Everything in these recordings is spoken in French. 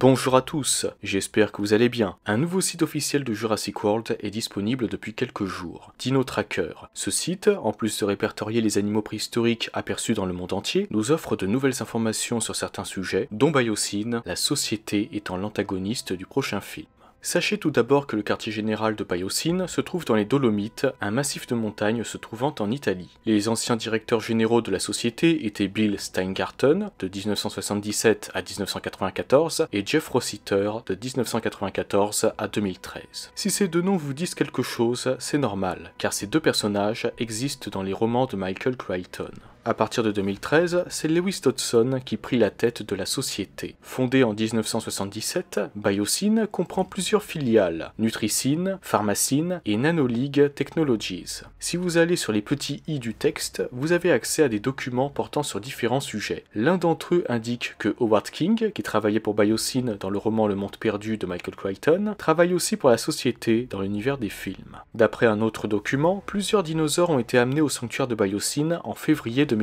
Bonjour à tous, j'espère que vous allez bien. Un nouveau site officiel de Jurassic World est disponible depuis quelques jours, Dino Tracker. Ce site, en plus de répertorier les animaux préhistoriques aperçus dans le monde entier, nous offre de nouvelles informations sur certains sujets, dont Biosyn, la société étant l'antagoniste du prochain film. Sachez tout d'abord que le quartier général de Paiocine se trouve dans les Dolomites, un massif de montagnes se trouvant en Italie. Les anciens directeurs généraux de la société étaient Bill Steingarten de 1977 à 1994 et Jeff Rossiter de 1994 à 2013. Si ces deux noms vous disent quelque chose, c'est normal, car ces deux personnages existent dans les romans de Michael Crichton. À partir de 2013, c'est Lewis Dodson qui prit la tête de la société. Fondée en 1977, Biocine comprend plusieurs filiales, Nutricine, Pharmacine et Nanoleague Technologies. Si vous allez sur les petits i du texte, vous avez accès à des documents portant sur différents sujets. L'un d'entre eux indique que Howard King, qui travaillait pour Biocine dans le roman Le Monde perdu de Michael Crichton, travaille aussi pour la société dans l'univers des films. D'après un autre document, plusieurs dinosaures ont été amenés au sanctuaire de Biocine en février 2013.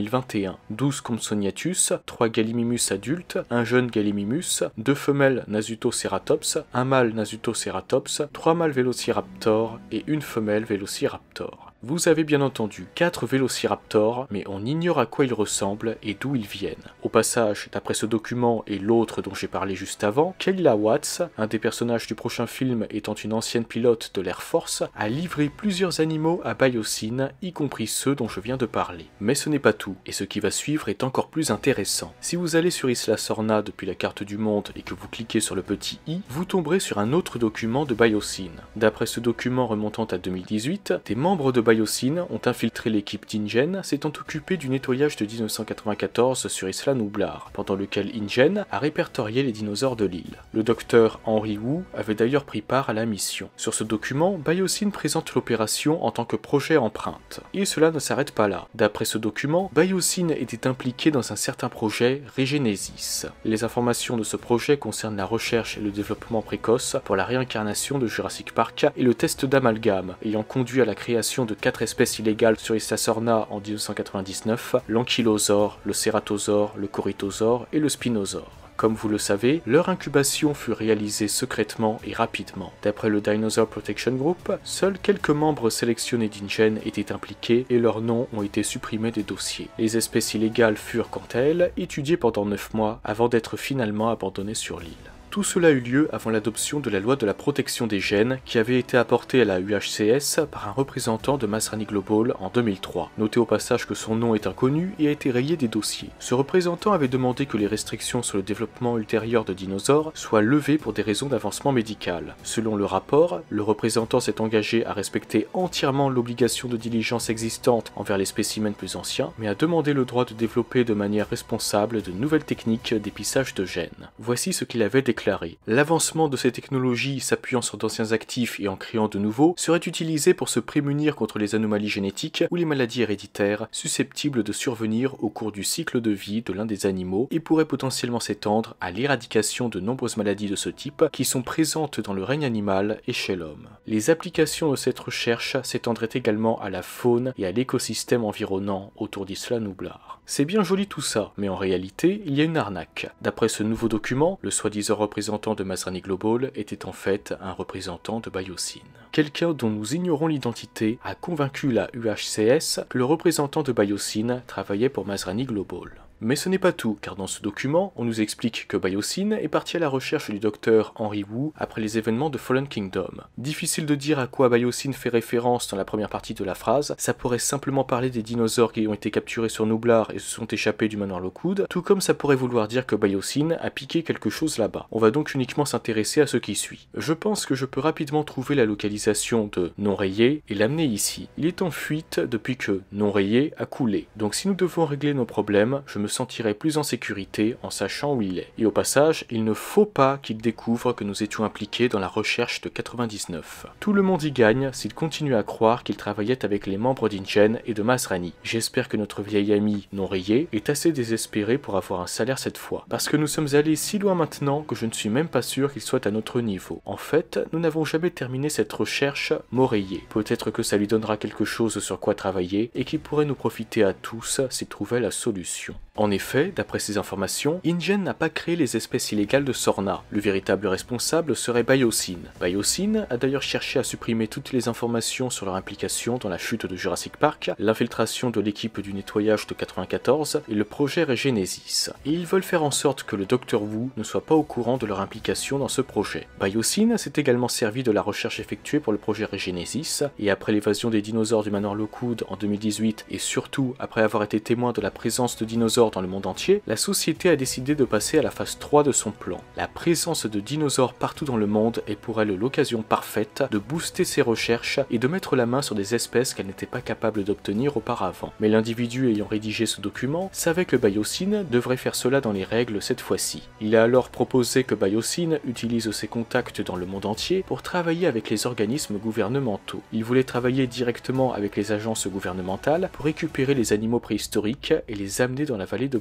12 Compsognatus, 3 Gallimimus adultes, 1 jeune Gallimimus, 2 femelles Nasutoceratops, 1 mâle Nasutoceratops, 3 mâles Velociraptor et 1 femelle Velociraptor. Vous avez bien entendu quatre vélociraptors, mais on ignore à quoi ils ressemblent et d'où ils viennent. Au passage, d'après ce document et l'autre dont j'ai parlé juste avant, Kayla Watts, un des personnages du prochain film étant une ancienne pilote de l'Air Force, a livré plusieurs animaux à Biocine, y compris ceux dont je viens de parler. Mais ce n'est pas tout, et ce qui va suivre est encore plus intéressant. Si vous allez sur Isla Sorna depuis la carte du monde et que vous cliquez sur le petit i, vous tomberez sur un autre document de Biocine. D'après ce document remontant à 2018, des membres de Biocine Biosyn ont infiltré l'équipe d'Ingen, s'étant occupée du nettoyage de 1994 sur Isla Nublar, pendant lequel Ingen a répertorié les dinosaures de l'île. Le docteur Henry Wu avait d'ailleurs pris part à la mission. Sur ce document, Biosyn présente l'opération en tant que projet empreinte. Et cela ne s'arrête pas là. D'après ce document, Biosyn était impliqué dans un certain projet Regenesis. Les informations de ce projet concernent la recherche et le développement précoce pour la réincarnation de Jurassic Park et le test d'amalgame ayant conduit à la création de quatre espèces illégales sur Sorna en 1999, l'ankylosaure, le ceratosaure, le corythosaure et le spinosaure. Comme vous le savez, leur incubation fut réalisée secrètement et rapidement. D'après le Dinosaur Protection Group, seuls quelques membres sélectionnés d'InGen étaient impliqués et leurs noms ont été supprimés des dossiers. Les espèces illégales furent, quant à elles, étudiées pendant 9 mois avant d'être finalement abandonnées sur l'île. Tout cela eut lieu avant l'adoption de la loi de la protection des gènes qui avait été apportée à la UHCS par un représentant de Masrani Global en 2003. Notez au passage que son nom est inconnu et a été rayé des dossiers. Ce représentant avait demandé que les restrictions sur le développement ultérieur de dinosaures soient levées pour des raisons d'avancement médical. Selon le rapport, le représentant s'est engagé à respecter entièrement l'obligation de diligence existante envers les spécimens plus anciens, mais a demandé le droit de développer de manière responsable de nouvelles techniques d'épissage de gènes. Voici ce qu'il avait déclaré L'avancement de ces technologies s'appuyant sur d'anciens actifs et en créant de nouveaux serait utilisé pour se prémunir contre les anomalies génétiques ou les maladies héréditaires susceptibles de survenir au cours du cycle de vie de l'un des animaux et pourrait potentiellement s'étendre à l'éradication de nombreuses maladies de ce type qui sont présentes dans le règne animal et chez l'homme. Les applications de cette recherche s'étendraient également à la faune et à l'écosystème environnant autour d'Isla Nublar. C'est bien joli tout ça, mais en réalité, il y a une arnaque. D'après ce nouveau document, le soi-disant le représentant de Masrani Global était en fait un représentant de Biosyn. Quelqu'un dont nous ignorons l'identité a convaincu la UHCS que le représentant de Biocine travaillait pour Masrani Global. Mais ce n'est pas tout, car dans ce document, on nous explique que Biosyn est parti à la recherche du docteur Henry Wu après les événements de Fallen Kingdom. Difficile de dire à quoi Biosyn fait référence dans la première partie de la phrase, ça pourrait simplement parler des dinosaures qui ont été capturés sur Nublar et se sont échappés du manoir Lockwood, tout comme ça pourrait vouloir dire que Biosyn a piqué quelque chose là-bas. On va donc uniquement s'intéresser à ce qui suit. Je pense que je peux rapidement trouver la localisation de Non-Rayé et l'amener ici. Il est en fuite depuis que Non-Rayé a coulé, donc si nous devons régler nos problèmes, je me sentirait plus en sécurité en sachant où il est. Et au passage, il ne faut pas qu'il découvre que nous étions impliqués dans la recherche de 99. Tout le monde y gagne s'il continue à croire qu'il travaillait avec les membres d'Ingen et de Masrani. J'espère que notre vieil ami, non rayé, est assez désespéré pour avoir un salaire cette fois. Parce que nous sommes allés si loin maintenant que je ne suis même pas sûr qu'il soit à notre niveau. En fait, nous n'avons jamais terminé cette recherche rayé. Peut-être que ça lui donnera quelque chose sur quoi travailler et qui pourrait nous profiter à tous s'il trouvait la solution. En effet, d'après ces informations, InGen n'a pas créé les espèces illégales de Sorna. Le véritable responsable serait Biosyn. Biosyn a d'ailleurs cherché à supprimer toutes les informations sur leur implication dans la chute de Jurassic Park, l'infiltration de l'équipe du nettoyage de 94 et le projet Regenesis. Et ils veulent faire en sorte que le Dr Wu ne soit pas au courant de leur implication dans ce projet. Biosyn s'est également servi de la recherche effectuée pour le projet Regenesis, et après l'évasion des dinosaures du manoir Lockwood en 2018, et surtout après avoir été témoin de la présence de dinosaures dans le monde entier, la société a décidé de passer à la phase 3 de son plan. La présence de dinosaures partout dans le monde est pour elle l'occasion parfaite de booster ses recherches et de mettre la main sur des espèces qu'elle n'était pas capable d'obtenir auparavant. Mais l'individu ayant rédigé ce document savait que Biocine devrait faire cela dans les règles cette fois-ci. Il a alors proposé que Biocine utilise ses contacts dans le monde entier pour travailler avec les organismes gouvernementaux. Il voulait travailler directement avec les agences gouvernementales pour récupérer les animaux préhistoriques et les amener dans la de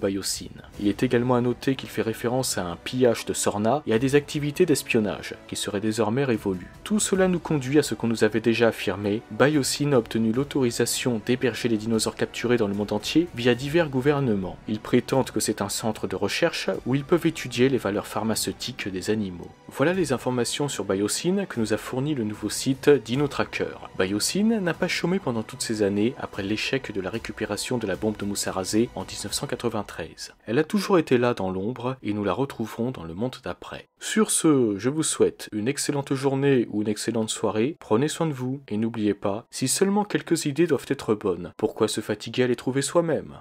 Il est également à noter qu'il fait référence à un pillage de Sorna et à des activités d'espionnage, qui seraient désormais révolues. Tout cela nous conduit à ce qu'on nous avait déjà affirmé, Bayosine a obtenu l'autorisation d'héberger les dinosaures capturés dans le monde entier via divers gouvernements. Ils prétendent que c'est un centre de recherche où ils peuvent étudier les valeurs pharmaceutiques des animaux. Voilà les informations sur Biocine que nous a fourni le nouveau site Tracker. Biocine n'a pas chômé pendant toutes ces années après l'échec de la récupération de la bombe de Moussarazé en 1980. Elle a toujours été là dans l'ombre et nous la retrouverons dans le monde d'après. Sur ce, je vous souhaite une excellente journée ou une excellente soirée, prenez soin de vous et n'oubliez pas, si seulement quelques idées doivent être bonnes, pourquoi se fatiguer à les trouver soi-même